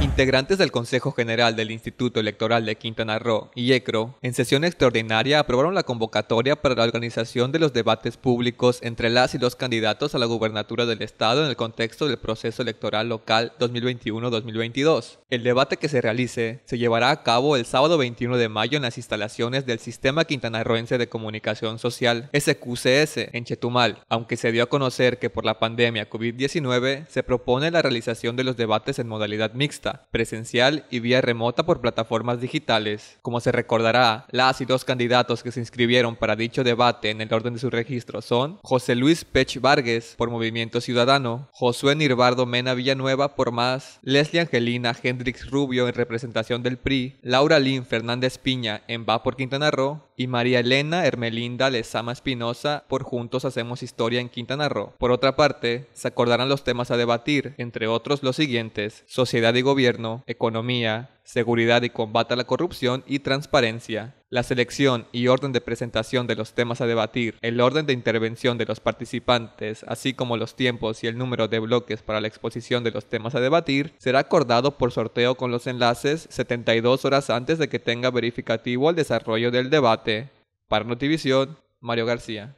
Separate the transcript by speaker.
Speaker 1: Integrantes del Consejo General del Instituto Electoral de Quintana Roo y ECRO, en sesión extraordinaria aprobaron la convocatoria para la organización de los debates públicos entre las y los candidatos a la gubernatura del Estado en el contexto del proceso electoral local 2021-2022. El debate que se realice se llevará a cabo el sábado 21 de mayo en las instalaciones del Sistema Quintanarroense de Comunicación Social, SQCS, en Chetumal, aunque se dio a conocer que por la pandemia COVID-19 se propone la realización de los debates en modalidad mixta presencial y vía remota por plataformas digitales. Como se recordará, las y dos candidatos que se inscribieron para dicho debate en el orden de su registro son José Luis Pech Vargas por Movimiento Ciudadano, Josué Nirvardo Mena Villanueva por Más, Leslie Angelina Hendrix Rubio en representación del PRI, Laura Lin Fernández Piña en Va por Quintana Roo y María Elena Hermelinda Lezama Espinosa por Juntos Hacemos Historia en Quintana Roo. Por otra parte, se acordarán los temas a debatir, entre otros los siguientes, sociedad y gobierno, economía, seguridad y combate a la corrupción y transparencia, la selección y orden de presentación de los temas a debatir, el orden de intervención de los participantes, así como los tiempos y el número de bloques para la exposición de los temas a debatir, será acordado por sorteo con los enlaces 72 horas antes de que tenga verificativo el desarrollo del debate. Para Notivisión, Mario García.